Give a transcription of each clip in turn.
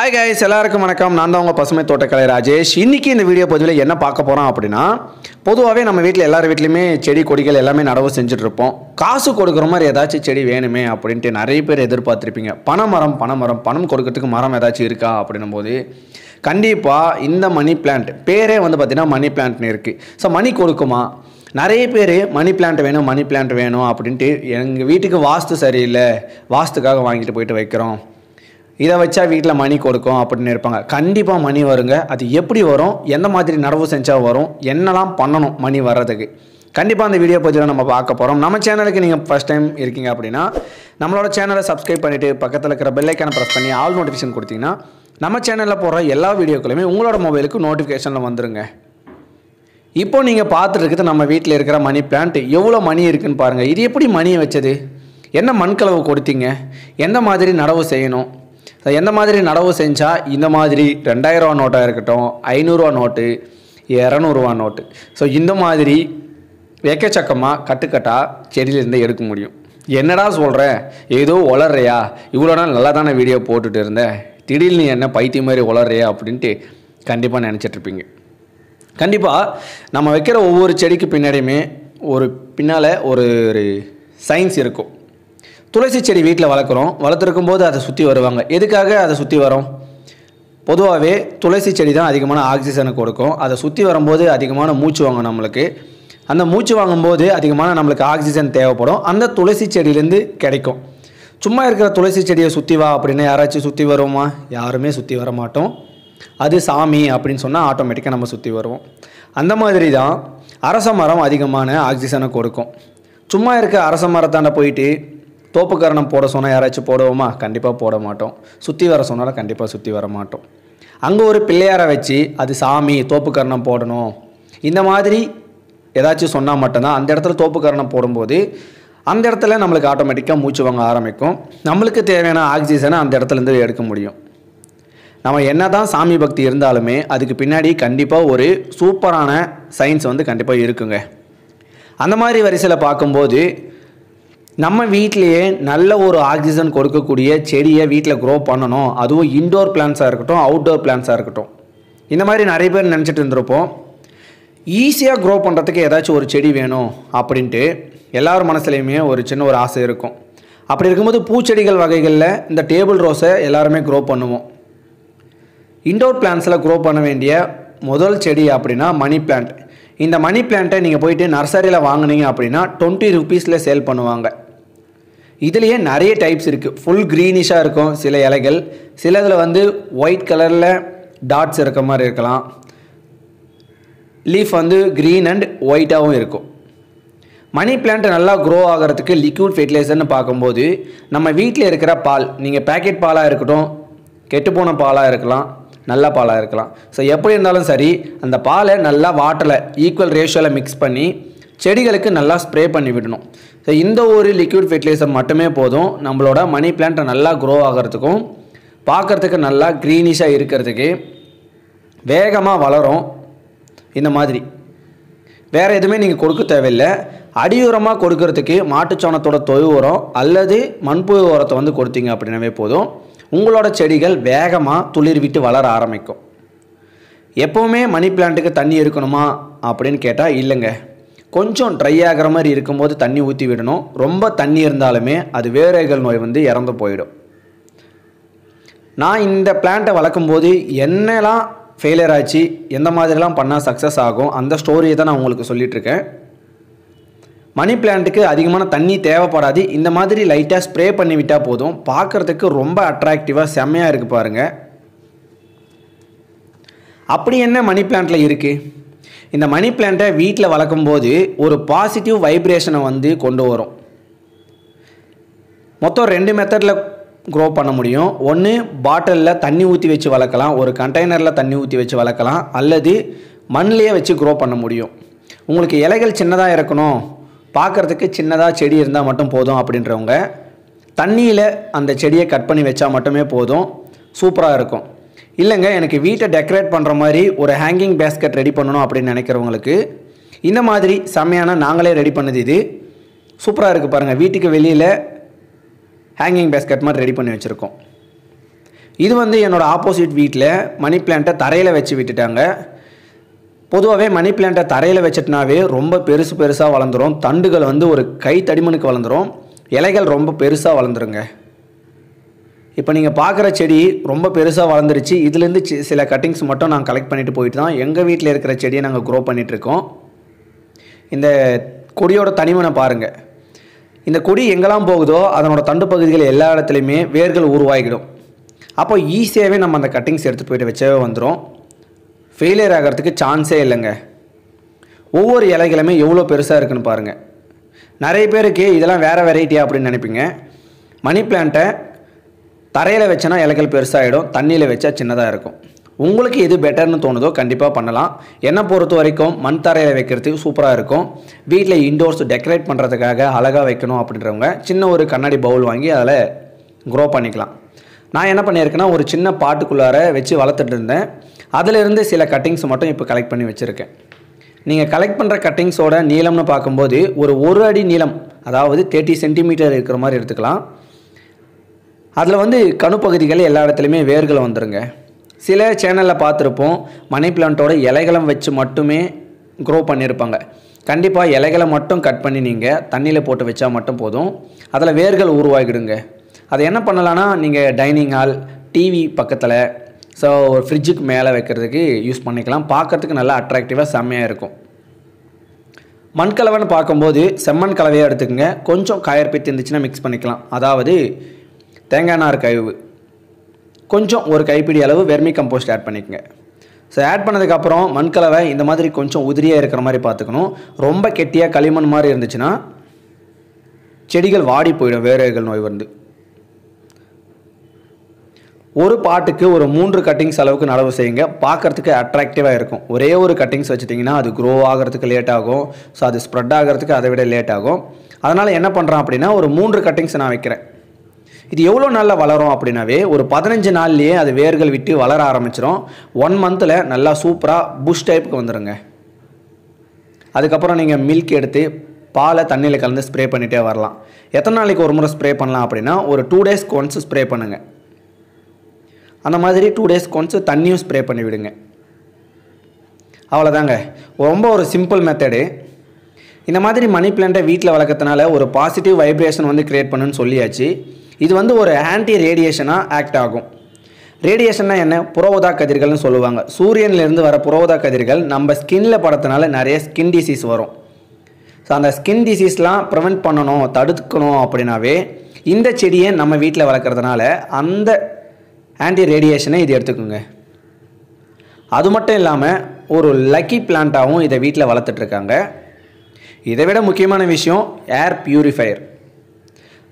hi guys எல்லாருக்கும் வணக்கம் நான் தான் உங்கள் பசுமை தோட்டக்கலை ராஜேஷ் இன்றைக்கி இந்த வீடியோ பதிவில் என்ன பார்க்க போகிறோம் அப்படின்னா பொதுவாகவே நம்ம வீட்டில் எல்லார் வீட்லையுமே செடி கொடிகள் எல்லாமே நடவு செஞ்சுட்ருப்போம் காசு கொடுக்குற மாதிரி ஏதாச்சும் செடி வேணுமே அப்படின்ட்டு நிறைய பேர் எதிர்பார்த்துருப்பீங்க பனை மரம் பனை மரம் பணம் கொடுக்கறதுக்கு மரம் ஏதாச்சும் இருக்கா அப்படின்னும் போது கண்டிப்பாக இந்த மணி பிளான்ட் பேரே வந்து பார்த்திங்கன்னா மணி பிளான்ட்னு இருக்குது ஸோ மணி கொடுக்குமா நிறைய பேர் மணி பிளான்ட் வேணும் மணி பிளான்ட் வேணும் அப்படின்ட்டு எங்கள் வீட்டுக்கு வாஸ்து சரியில்லை வாஸ்துக்காக வாங்கிட்டு போயிட்டு வைக்கிறோம் இதை வச்சா வீட்டில் மணி கொடுக்கும் அப்படின்னு இருப்பாங்க கண்டிப்பாக மணி வருங்க அது எப்படி வரும் எந்த மாதிரி நடவு செஞ்சால் வரும் என்னெல்லாம் பண்ணணும் மணி வர்றதுக்கு கண்டிப்பாக அந்த வீடியோ பதிவில் நம்ம பார்க்க போகிறோம் நம்ம சேனலுக்கு நீங்கள் ஃபஸ்ட் டைம் இருக்கீங்க அப்படின்னா நம்மளோட சேனலை சப்ஸ்கிரைப் பண்ணிவிட்டு பக்கத்தில் இருக்கிற பெல்லைக்கான ப்ரெஸ் பண்ணி ஆல் நோட்டிஃபிகேஷன் கொடுத்தீங்கன்னா நம்ம சேனலில் போகிற எல்லா வீடியோக்களுமே உங்களோட மொபைலுக்கு நோட்டிஃபிகேஷனில் வந்துருங்க இப்போ நீங்கள் பார்த்துட்டு நம்ம வீட்டில் இருக்கிற மணி பிளான்ட் எவ்வளோ மணி இருக்குதுன்னு பாருங்கள் இது எப்படி மணி வச்சது என்ன மண்கலவு கொடுத்தீங்க எந்த மாதிரி நடவு செய்யணும் எந்த மாதிரி நடவு செஞ்சால் இந்த மாதிரி ரெண்டாயிரரூவா நோட்டாக இருக்கட்டும் ஐநூறுரூவா நோட்டு இரநூறுவா நோட்டு ஸோ இந்த மாதிரி எக்கச்சக்கமாக கட்டுக்கட்டாக செடியிலேருந்து எடுக்க முடியும் என்னடா சொல்கிறேன் ஏதோ வளர்றியா இவ்வளோ நாள் நல்லா தானே வீடியோ போட்டுட்டு இருந்தேன் திடீர்னு என்ன பைத்தியம் மாதிரி வளர்றியா அப்படின்ட்டு கண்டிப்பாக நினச்சிட்ருப்பீங்க கண்டிப்பாக நம்ம வைக்கிற ஒவ்வொரு செடிக்கு பின்னாடியுமே ஒரு பின்னால் ஒரு சயின்ஸ் இருக்கும் துளசி செடி வீட்டில் வளர்க்குறோம் வளர்த்துருக்கும் போது அதை சுற்றி வருவாங்க எதுக்காக அதை சுற்றி வரும் பொதுவாகவே துளசி செடி தான் அதிகமான ஆக்சிஜனை கொடுக்கும் அதை சுற்றி வரும்போது அதிகமான மூச்சு வாங்கும் நம்மளுக்கு அந்த மூச்சு வாங்கும்போது அதிகமான நம்மளுக்கு ஆக்சிஜன் தேவைப்படும் அந்த துளசி செடியிலேருந்து கிடைக்கும் சும்மா இருக்கிற துளசி செடியை சுற்றி வா அப்படின்னு யாராச்சும் சுற்றி வருவோமா யாருமே சுற்றி வர மாட்டோம் அது சாமி அப்படின்னு சொன்னால் ஆட்டோமேட்டிக்காக நம்ம சுற்றி வருவோம் அந்த மாதிரி தான் அரச மரம் அதிகமான ஆக்சிஜனை கொடுக்கும் சும்மா இருக்க அரச மரத்தாண்ட போயிட்டு தோப்புக்காரணம் போட சொன்னால் யாராச்சும் போடுவோமா கண்டிப்பாக போட மாட்டோம் சுற்றி வர சொன்னாலும் கண்டிப்பாக சுற்றி வர மாட்டோம் அங்கே ஒரு பிள்ளையாரை வச்சு அது சாமி தோப்புக்கரணம் போடணும் இந்த மாதிரி ஏதாச்சும் சொன்னால் மட்டும்தான் அந்த இடத்துல தோப்புக்கரணம் போடும்போது அந்த இடத்துல நம்மளுக்கு ஆட்டோமேட்டிக்காக மூச்சு வாங்க ஆரம்பிக்கும் நம்மளுக்கு தேவையான ஆக்சிஜனை அந்த இடத்துலேருந்து எடுக்க முடியும் நம்ம என்ன தான் சாமி பக்தி இருந்தாலுமே அதுக்கு பின்னாடி கண்டிப்பாக ஒரு சூப்பரான சயின்ஸ் வந்து கண்டிப்பாக இருக்குங்க அந்த மாதிரி வரிசையில் பார்க்கும்போது நம்ம வீட்லேயே நல்ல ஒரு ஆக்சிஜன் கொடுக்கக்கூடிய செடியை வீட்டில் க்ரோ பண்ணணும் அதுவும் இன்டோர் பிளான்ஸாக இருக்கட்டும் அவுட்டோர் பிளான்ஸாக இருக்கட்டும் இந்த மாதிரி நிறைய பேர் நினச்சிட்டு இருந்திருப்போம் ஈஸியாக க்ரோ பண்ணுறதுக்கு ஏதாச்சும் ஒரு செடி வேணும் அப்படின்ட்டு எல்லார் மனசுலேயுமே ஒரு சின்ன ஒரு ஆசை இருக்கும் அப்படி இருக்கும்போது பூச்செடிகள் வகைகளில் இந்த டேபிள் ரோஸை எல்லாருமே க்ரோ பண்ணுவோம் இன்டோர் பிளான்ஸில் க்ரோ பண்ண வேண்டிய முதல் செடி அப்படின்னா மணி பிளான்ட் இந்த மணி பிளான்ட்டை நீங்கள் போயிட்டு நர்சரியில் வாங்கினீங்க அப்படின்னா டுவெண்ட்டி ருபீஸில் சேல் பண்ணுவாங்க இதுலேயே நிறைய டைப்ஸ் இருக்குது ஃபுல் க்ரீனிஷாக இருக்கும் சில இலைகள் சிலதில் வந்து ஒயிட் கலரில் டாட்ஸ் இருக்க மாதிரி இருக்கலாம் லீஃப் வந்து க்ரீன் அண்ட் ஒயிட்டாகவும் இருக்கும் மணி பிளான்ட் நல்லா க்ரோ ஆகிறதுக்கு லிக்யூட் ஃபெர்டிலைசர்னு பார்க்கும்போது நம்ம வீட்டில் இருக்கிற பால் நீங்கள் பேக்கெட் பாலாக இருக்கட்டும் கெட்டுப்போன பாலாக இருக்கலாம் நல்ல பாலாக இருக்கலாம் ஸோ எப்படி இருந்தாலும் சரி அந்த பாலை நல்லா வாட்டரில் ஈக்குவல் ரேஷியோவில் மிக்ஸ் பண்ணி செடிகளுக்கு நல்லா ஸ்ப்ரே பண்ணி விடணும் ஸோ இந்த ஒரு லிக்விட் ஃபெர்டிலைசர் மட்டுமே போதும் நம்மளோட மணி பிளான்ட்டை நல்லா க்ரோ ஆகிறதுக்கும் பார்க்குறதுக்கு நல்லா க்ரீனிஷாக இருக்கிறதுக்கு வேகமாக வளரும் இந்த மாதிரி வேறு எதுவுமே நீங்கள் கொடுக்க தேவையில்லை அடியுரமாக கொடுக்கறதுக்கு மாட்டுச்சாணத்தோட தொழு உரம் அல்லது மண்புழு உரத்தை வந்து கொடுத்தீங்க அப்படின்னாவே போதும் உங்களோட செடிகள் வேகமாக துளிர் விட்டு வளர ஆரம்பிக்கும் எப்போவுமே மணி பிளான்ட்டுக்கு தண்ணி இருக்கணுமா அப்படின்னு கேட்டால் இல்லைங்க கொஞ்சம் ட்ரை ஆகிற மாதிரி இருக்கும்போது தண்ணி ஊற்றி விடணும் ரொம்ப தண்ணி இருந்தாலுமே அது வேரைகள் நோய் வந்து இறந்து போயிடும் நான் இந்த பிளான்ட்டை வளர்க்கும்போது என்னெல்லாம் ஃபெயிலியர் ஆச்சு எந்த மாதிரிலாம் பண்ணால் சக்ஸஸ் ஆகும் அந்த ஸ்டோரியை தான் நான் உங்களுக்கு சொல்லிகிட்ருக்கேன் மணி பிளான்ட்டுக்கு அதிகமான தண்ணி தேவைப்படாது இந்த மாதிரி லைட்டாக ஸ்ப்ரே பண்ணிவிட்டால் போதும் பார்க்குறதுக்கு ரொம்ப அட்ராக்டிவாக செம்மையாக இருக்குது பாருங்கள் அப்படி என்ன மணி பிளான்ட்டில் இருக்குது இந்த மணி பிளான்ட்டை வீட்டில் வளர்க்கும் போது ஒரு பாசிட்டிவ் வைப்ரேஷனை வந்து கொண்டு வரும் மொத்தம் ரெண்டு மெத்தடில் க்ரோ பண்ண முடியும் ஒன்று பாட்டிலில் தண்ணி ஊற்றி வச்சு வளர்க்கலாம் ஒரு கண்டெய்னரில் தண்ணி ஊற்றி வச்சு வளர்க்கலாம் அல்லது மண்ணிலேயே வச்சு க்ரோ பண்ண முடியும் உங்களுக்கு இலைகள் சின்னதாக இருக்கணும் பார்க்குறதுக்கு சின்னதாக செடி இருந்தால் மட்டும் போதும் அப்படின்றவங்க தண்ணியில் அந்த செடியை கட் பண்ணி வச்சால் மட்டுமே போதும் சூப்பராக இருக்கும் இல்லைங்க எனக்கு வீட்டை டெக்கரேட் பண்ணுற மாதிரி ஒரு ஹேங்கிங் பேஸ்கட் ரெடி பண்ணணும் அப்படின்னு நினைக்கிறவங்களுக்கு இந்த மாதிரி செம்மையான நாங்களே ரெடி பண்ணது இது சூப்பராக இருக்குது பாருங்கள் வீட்டுக்கு வெளியில் ஹேங்கிங் பேஸ்கட் மாதிரி ரெடி பண்ணி வச்சுருக்கோம் இது வந்து என்னோடய ஆப்போசிட் வீட்டில் மணி பிளான்ட்டை தரையில் வச்சு விட்டுட்டாங்க பொதுவாகவே மணி பிளான்ட்டை தரையில் வச்சிட்டனாவே ரொம்ப பெருசு பெருசாக வளர்ந்துடும் தண்டுகள் வந்து ஒரு கை தடிமனுக்கு வளர்ந்துடும் இலைகள் ரொம்ப பெருசாக வளர்ந்துருங்க இப்போ நீங்கள் பார்க்குற செடி ரொம்ப பெருசாக வளர்ந்துருச்சு இதுலேருந்து சில கட்டிங்ஸ் மட்டும் நாங்கள் கலெக்ட் பண்ணிட்டு போயிட்டு தான் எங்கள் வீட்டில் இருக்கிற செடியை நாங்கள் க்ரோ பண்ணிகிட்ருக்கோம் இந்த கொடியோட தனிமனை பாருங்கள் இந்த கொடி எங்கெல்லாம் போகுதோ அதனோட தண்டு பகுதிகள் எல்லா இடத்துலையுமே வேர்கள் உருவாகிடும் அப்போ ஈஸியாகவே நம்ம அந்த கட்டிங்ஸ் எடுத்துகிட்டு போயிட்டு வச்சவே வந்துடும் ஃபெயிலியர் ஆகிறதுக்கு சான்ஸே இல்லைங்க ஒவ்வொரு இலைகளுமே எவ்வளோ பெருசாக இருக்குன்னு பாருங்கள் நிறைய பேருக்கு இதெல்லாம் வேறு வெரைட்டியாக அப்படின்னு நினைப்பீங்க மணி பிளான்ட்டை தரையில் வச்சனா இலைகள் பெருசாகிடும் தண்ணியில் வச்சா சின்னதாக இருக்கும் உங்களுக்கு எது பெட்டர்னு தோணுதோ கண்டிப்பாக பண்ணலாம் என்னை பொறுத்த வரைக்கும் மண் தரையில் வைக்கிறதுக்கு சூப்பராக இருக்கும் வீட்டில் இன்டோர்ஸ் டெக்கரேட் பண்ணுறதுக்காக அழகாக வைக்கணும் அப்படின்றவங்க சின்ன ஒரு கண்ணாடி பவுல் வாங்கி அதில் க்ரோ பண்ணிக்கலாம் நான் என்ன பண்ணியிருக்கேன்னா ஒரு சின்ன பாட்டுக்குள்ளார வச்சு வளர்த்துட்டு இருந்தேன் அதிலிருந்து சில கட்டிங்ஸ் மட்டும் இப்போ கலெக்ட் பண்ணி வச்சுருக்கேன் நீங்கள் கலெக்ட் பண்ணுற கட்டிங்ஸோட நீளம்னு பார்க்கும்போது ஒரு ஒரு அடி நீளம் அதாவது தேர்ட்டி சென்டிமீட்டர் இருக்கிற மாதிரி எடுத்துக்கலாம் அதில் வந்து கணுப்பகுதிகள் எல்லா இடத்துலையுமே வேர்கள் வந்துடுங்க சில சேனலில் பார்த்துருப்போம் மணி பிளான்ட்டோட இலைகளம் வச்சு மட்டுமே க்ரோ பண்ணியிருப்பாங்க கண்டிப்பாக இலைகளை மட்டும் கட் பண்ணி நீங்கள் தண்ணியில் போட்டு வச்சா மட்டும் போதும் அதில் வேர்கள் உருவாகிடுங்க அதை என்ன பண்ணலான்னா நீங்கள் டைனிங் ஹால் டிவி பக்கத்தில் ஸோ ஒரு ஃப்ரிட்ஜுக்கு மேலே வைக்கிறதுக்கு யூஸ் பண்ணிக்கலாம் பார்க்குறதுக்கு நல்லா அட்ராக்டிவாக செம்மையாக இருக்கும் மண் கலவைன்னு பார்க்கும்போது செம்மண் கலவையாக எடுத்துக்கோங்க கொஞ்சம் காயற்பி இருந்துச்சுன்னா மிக்ஸ் பண்ணிக்கலாம் அதாவது தேங்காய் நார் கழிவு கொஞ்சம் ஒரு கைப்பிடி அளவு வெர்மி கம்போஸ்ட் ஆட் பண்ணிக்கோங்க ஸோ ஆட் பண்ணதுக்கப்புறம் மண் கலவை இந்த மாதிரி கொஞ்சம் உதிரியாக இருக்கிற மாதிரி பார்த்துக்கணும் ரொம்ப கெட்டியாக களிமண் மாதிரி இருந்துச்சுன்னா செடிகள் வாடி போயிடும் வேறுகள் நோய் வந்து ஒரு பாட்டுக்கு ஒரு மூன்று கட்டிங்ஸ் அளவுக்கு நடவு செய்யுங்க பார்க்குறதுக்கு அட்ராக்டிவாக இருக்கும் ஒரே ஒரு கட்டிங்ஸ் வச்சுட்டிங்கன்னா அது க்ரோ ஆகிறதுக்கு லேட் ஆகும் ஸோ அது ஸ்ப்ரெட் ஆகிறதுக்கு அதை விட லேட் ஆகும் அதனால் என்ன பண்ணுறான் அப்படின்னா ஒரு மூன்று கட்டிங்ஸ் நான் வைக்கிறேன் இது எவ்வளோ நாளில் வளரும் அப்படின்னாவே ஒரு பதினஞ்சு நாள்லேயே அது வேர்கள் விட்டு வளர ஆரம்பிச்சிடும் ஒன் மந்தில் நல்லா சூப்பராக புஷ் டைப்புக்கு வந்துடுங்க அதுக்கப்புறம் நீங்கள் மில்க் எடுத்து பாலை தண்ணியில் கலந்து ஸ்ப்ரே பண்ணிகிட்டே வரலாம் எத்தனை நாளைக்கு ஒரு முறை ஸ்ப்ரே பண்ணலாம் அப்படின்னா ஒரு டூ டேஸ்க்கு ஒன்ஸ் ஸ்ப்ரே பண்ணுங்கள் அந்த மாதிரி டூ டேஸ் கொஞ்சம் தண்ணியும் ஸ்ப்ரே பண்ணி விடுங்க அவ்வளோதாங்க ரொம்ப ஒரு சிம்பிள் மெத்தடு இந்த மாதிரி மணி பிளான்ட்டை வீட்டில் வளர்க்கறதுனால ஒரு பாசிட்டிவ் வைப்ரேஷன் வந்து க்ரியேட் பண்ணுன்னு சொல்லியாச்சு இது வந்து ஒரு ஆன்டி ரேடியேஷனாக ஆக்ட் ஆகும் ரேடியேஷன்னா என்ன புரோதா கதிர்கள்னு சொல்லுவாங்க சூரியன்லேருந்து வர புரோதா கதிர்கள் நம்ம ஸ்கின்ல படத்தினால நிறைய ஸ்கின் டிசீஸ் வரும் ஸோ அந்த ஸ்கின் டிசீஸ்லாம் ப்ரிவெண்ட் பண்ணணும் தடுக்கணும் அப்படின்னாவே இந்த செடியை நம்ம வீட்டில் வளர்க்குறதுனால அந்த ஆன்டி ரேடியேஷனை இது எடுத்துக்கோங்க அது மட்டும் இல்லாமல் ஒரு லக்கி பிளான்ட்டாகவும் இதை வீட்டில் வளர்த்துட்ருக்காங்க இதை விட முக்கியமான விஷயம் ஏர் பியூரிஃபையர்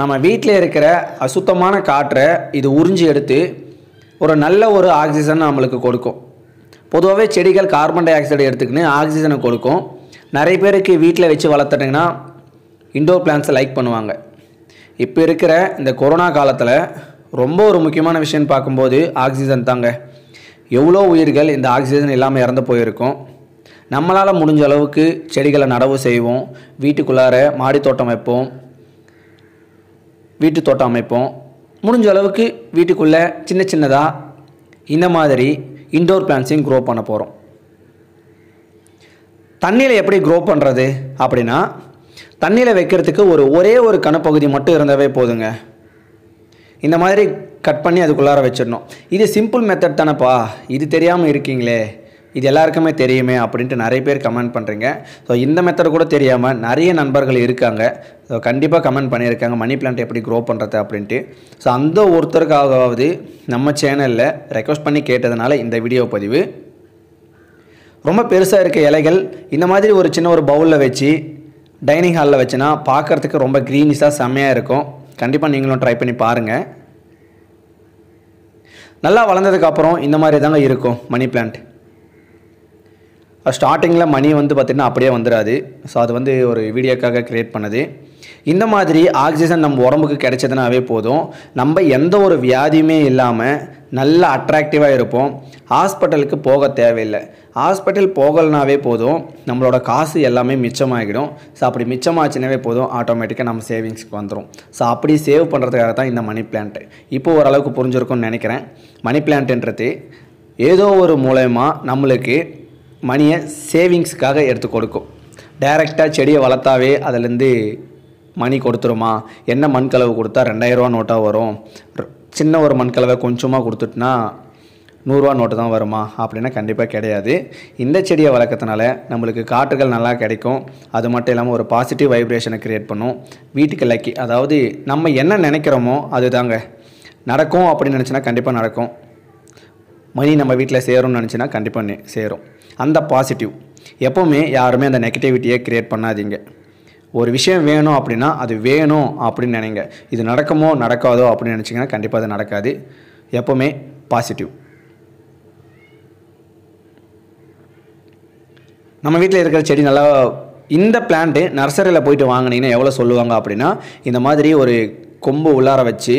நம்ம வீட்டில் இருக்கிற அசுத்தமான காற்றை இது உறிஞ்சி எடுத்து ஒரு நல்ல ஒரு ஆக்சிஜன் நம்மளுக்கு கொடுக்கும் பொதுவாகவே செடிகள் கார்பன் டை ஆக்சைடு எடுத்துக்கின்னு ஆக்சிஜனை கொடுக்கும் நிறைய பேருக்கு வீட்டில் வச்சு வளர்த்துட்டிங்கன்னா இண்டோர் பிளான்ஸை லைக் பண்ணுவாங்க இப்போ இருக்கிற இந்த கொரோனா காலத்தில் ரொம்ப ஒரு முக்கியமான விஷயம்னு பார்க்கும்போது ஆக்சிஜன் தாங்க எவ்வளோ உயிர்கள் இந்த ஆக்சிஜன் இல்லாமல் இறந்து போயிருக்கும் நம்மளால் முடிஞ்ச அளவுக்கு செடிகளை நடவு செய்வோம் வீட்டுக்குள்ளார மாடி தோட்டம் வைப்போம் வீட்டு தோட்டம் அமைப்போம் முடிஞ்ச அளவுக்கு வீட்டுக்குள்ளே சின்ன சின்னதாக இந்த மாதிரி இன்டோர் பிளான்ஸையும் க்ரோ பண்ண போகிறோம் தண்ணியில் எப்படி க்ரோ பண்ணுறது அப்படின்னா தண்ணியில் வைக்கிறதுக்கு ஒரு ஒரே ஒரு கணப்பகுதி மட்டும் இருந்தாவே போதுங்க இந்த மாதிரி கட் பண்ணி அதுக்குள்ளார வச்சிடணும் இது சிம்பிள் மெத்தட் தானேப்பா இது தெரியாமல் இருக்கீங்களே இது எல்லாருக்குமே தெரியுமே அப்படின்ட்டு நிறைய பேர் கமெண்ட் பண்ணுறீங்க ஸோ இந்த மெத்தட் கூட தெரியாமல் நிறைய நண்பர்கள் இருக்காங்க ஸோ கண்டிப்பாக கமெண்ட் பண்ணியிருக்காங்க மணி பிளான்ட் எப்படி க்ரோ பண்ணுறது அப்படின்ட்டு ஸோ அந்த ஒருத்தருக்காகவாவது நம்ம சேனலில் ரெக்வஸ்ட் பண்ணி கேட்டதுனால இந்த வீடியோ பதிவு ரொம்ப பெருசாக இருக்க இலைகள் இந்த மாதிரி ஒரு சின்ன ஒரு பவுலில் வச்சு டைனிங் ஹாலில் வச்சுனா பார்க்குறதுக்கு ரொம்ப க்ரீனிஷாக செம்மையாக இருக்கும் கண்டிப்பாக நீங்களும் ட்ரை பண்ணி பாருங்கள் நல்லா வளர்ந்ததுக்கப்புறம் இந்த மாதிரி தாங்க இருக்கும் மணி பிளான்ட் ஸ்டார்டிங்கில் மணி வந்து பார்த்திங்கன்னா அப்படியே வந்துடாது ஸோ அது வந்து ஒரு வீடியோக்காக க்ரியேட் பண்ணுது இந்த மாதிரி ஆக்சிஜன் நம்ம உடம்புக்கு கிடைச்சதுனாவே போதும் நம்ம எந்த ஒரு வியாதியுமே இல்லாமல் நல்லா அட்ராக்டிவாக இருப்போம் ஹாஸ்பிட்டலுக்கு போக தேவையில்லை ஹாஸ்பிட்டல் போகலனாவே போதும் நம்மளோட காசு எல்லாமே மிச்சமாகிடும் ஸோ அப்படி மிச்சமாச்சுனாவே போதும் ஆட்டோமேட்டிக்காக நம்ம சேவிங்ஸ்க்கு வந்துடும் ஸோ அப்படி சேவ் பண்ணுறதுக்காக தான் இந்த மணி பிளான்ட்டு இப்போ ஓரளவுக்கு புரிஞ்சிருக்கும்னு நினைக்கிறேன் மணி பிளான்ட்டுன்றது ஏதோ ஒரு மூலயமா நம்மளுக்கு மணியை சேவிங்ஸ்க்காக எடுத்து கொடுக்கும் டைரெக்டாக செடியை வளர்த்தாவே அதுலேருந்து மணி கொடுத்துருமா என்ன கலவு கொடுத்தா ரெண்டாயிரரூவா நோட்டாக வரும் சின்ன ஒரு கலவை கொஞ்சமாக கொடுத்துட்டுனா நூறுரூவா நோட்டு தான் வருமா அப்படின்னா கண்டிப்பாக கிடையாது இந்த செடியை வளர்க்கறதுனால நம்மளுக்கு காற்றுகள் நல்லா கிடைக்கும் அது மட்டும் இல்லாமல் ஒரு பாசிட்டிவ் வைப்ரேஷனை க்ரியேட் பண்ணும் வீட்டுக்கு லக்கி அதாவது நம்ம என்ன நினைக்கிறோமோ அது தாங்க நடக்கும் அப்படின்னு நினச்சின்னா கண்டிப்பாக நடக்கும் மணி நம்ம வீட்டில் சேரும்னு நினச்சின்னா கண்டிப்பாக சேரும் அந்த பாசிட்டிவ் எப்போவுமே யாருமே அந்த நெகட்டிவிட்டியை க்ரியேட் பண்ணாதீங்க ஒரு விஷயம் வேணும் அப்படின்னா அது வேணும் அப்படின்னு நினைங்க இது நடக்குமோ நடக்காதோ அப்படின்னு நினச்சிங்கன்னா கண்டிப்பாக அது நடக்காது எப்போவுமே பாசிட்டிவ் நம்ம வீட்டில் இருக்கிற செடி நல்லா இந்த பிளான்ட்டு நர்சரியில் போயிட்டு வாங்கினீங்கன்னா எவ்வளோ சொல்லுவாங்க அப்படின்னா இந்த மாதிரி ஒரு கொம்பு உள்ளார வச்சு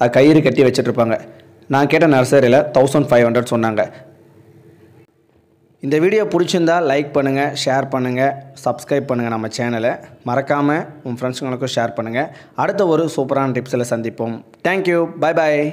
அது கயிறு கட்டி வச்சிட்ருப்பாங்க நான் கேட்ட நர்சரியில் தௌசண்ட் ஃபைவ் ஹண்ட்ரட் சொன்னாங்க இந்த வீடியோ பிடிச்சிருந்தால் லைக் பண்ணுங்கள் ஷேர் பண்ணுங்கள் சப்ஸ்கிரைப் பண்ணுங்கள் நம்ம சேனலை மறக்காமல் உங்கள் ஃப்ரெண்ட்ஸுங்களுக்கும் ஷேர் பண்ணுங்கள் அடுத்த ஒரு சூப்பரான டிப்ஸில் சந்திப்போம் தேங்க்யூ பாய் பாய்